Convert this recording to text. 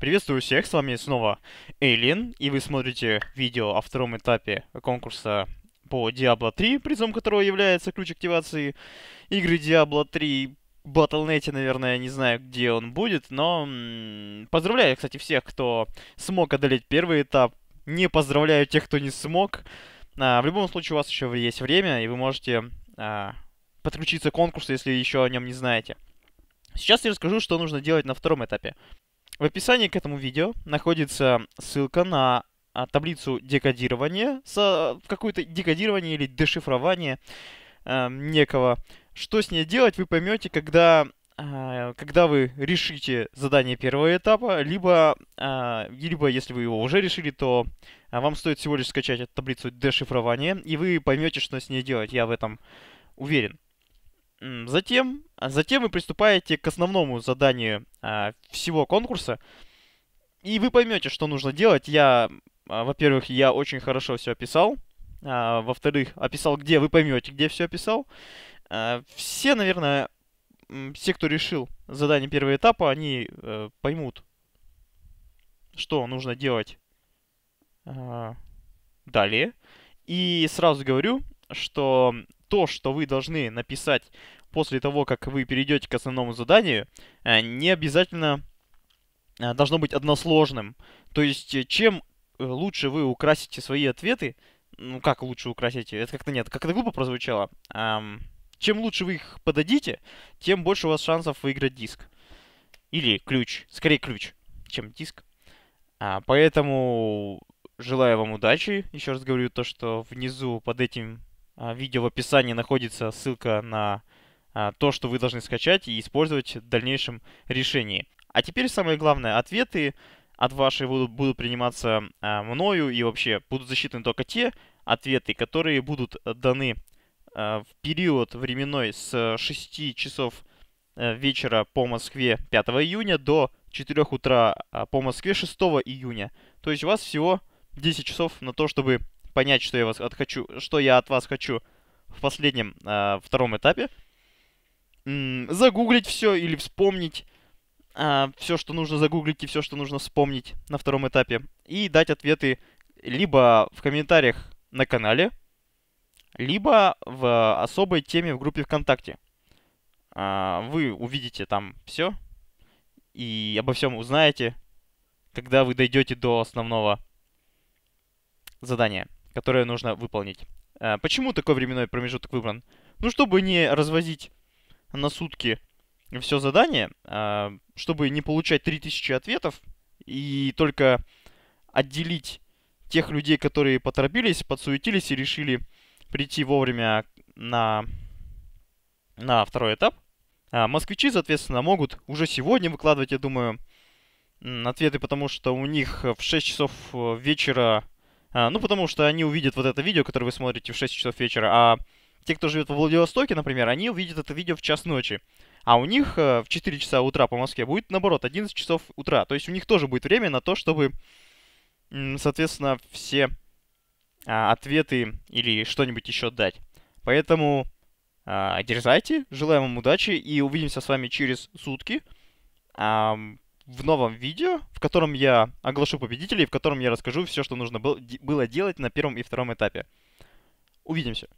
Приветствую всех, с вами снова Эйлин, и вы смотрите видео о втором этапе конкурса по Diablo 3, призом которого является ключ активации игры Diablo 3 Battle.net, наверное, не знаю, где он будет, но поздравляю, кстати, всех, кто смог одолеть первый этап, не поздравляю тех, кто не смог. А, в любом случае, у вас еще есть время, и вы можете а, подключиться к конкурсу, если еще о нем не знаете. Сейчас я расскажу, что нужно делать на втором этапе. В описании к этому видео находится ссылка на а, таблицу декодирования, какое-то декодирование или дешифрование э, некого. Что с ней делать, вы поймете, когда, э, когда вы решите задание первого этапа, либо, э, либо если вы его уже решили, то э, вам стоит всего лишь скачать эту таблицу дешифрования, и вы поймете, что с ней делать, я в этом уверен. Затем, а затем вы приступаете к основному заданию а, всего конкурса, и вы поймете, что нужно делать. Я, а, во-первых, я очень хорошо все описал. А, во-вторых, описал, где вы поймете, где все описал. А, все, наверное, все, кто решил задание первого этапа, они э, поймут, что нужно делать э, далее. И сразу говорю, что то, что вы должны написать после того, как вы перейдете к основному заданию, э, не обязательно э, должно быть односложным. То есть, э, чем лучше вы украсите свои ответы, ну как лучше украсите, это как-то нет, как-то глупо прозвучало. Эм, чем лучше вы их подадите, тем больше у вас шансов выиграть диск. Или ключ, скорее ключ, чем диск. А, поэтому желаю вам удачи. Еще раз говорю то, что внизу под этим а, видео в описании находится ссылка на а, то, что вы должны скачать и использовать в дальнейшем решении. А теперь самое главное, ответы от вашей будут, будут приниматься а, мною и вообще будут засчитаны только те ответы, которые будут э, даны в период временной с 6 часов э, вечера по Москве 5 июня до 4 утра по Москве 6 июня. То есть у вас всего 10 часов на то, чтобы понять, что я, вас от хочу, что я от вас хочу в последнем, э, втором этапе. М -м, загуглить все или вспомнить э, а, все, что нужно загуглить и все, что нужно вспомнить на втором этапе. И дать ответы либо в комментариях на канале, либо в особой теме в группе ВКонтакте. А, вы увидите там все и обо всем узнаете, когда вы дойдете до основного задания которое нужно выполнить. А, почему такой временной промежуток выбран? Ну, чтобы не развозить на сутки все задание, а, чтобы не получать 3000 ответов и только отделить тех людей, которые поторопились, подсуетились и решили прийти вовремя на, на второй этап. А, москвичи, соответственно, могут уже сегодня выкладывать, я думаю, ответы, потому что у них в 6 часов э, вечера а, ну, потому что они увидят вот это видео, которое вы смотрите в 6 часов вечера, а те, кто живет во Владивостоке, например, они увидят это видео в час ночи. А у них э, в 4 часа утра по Москве будет, наоборот, 11 часов утра. То есть у них тоже будет время на то, чтобы, соответственно, все а, ответы или что-нибудь еще дать. Поэтому а, дерзайте, желаем вам удачи и увидимся с вами через сутки в новом видео, в котором я оглашу победителей, в котором я расскажу все, что нужно было делать на первом и втором этапе. Увидимся!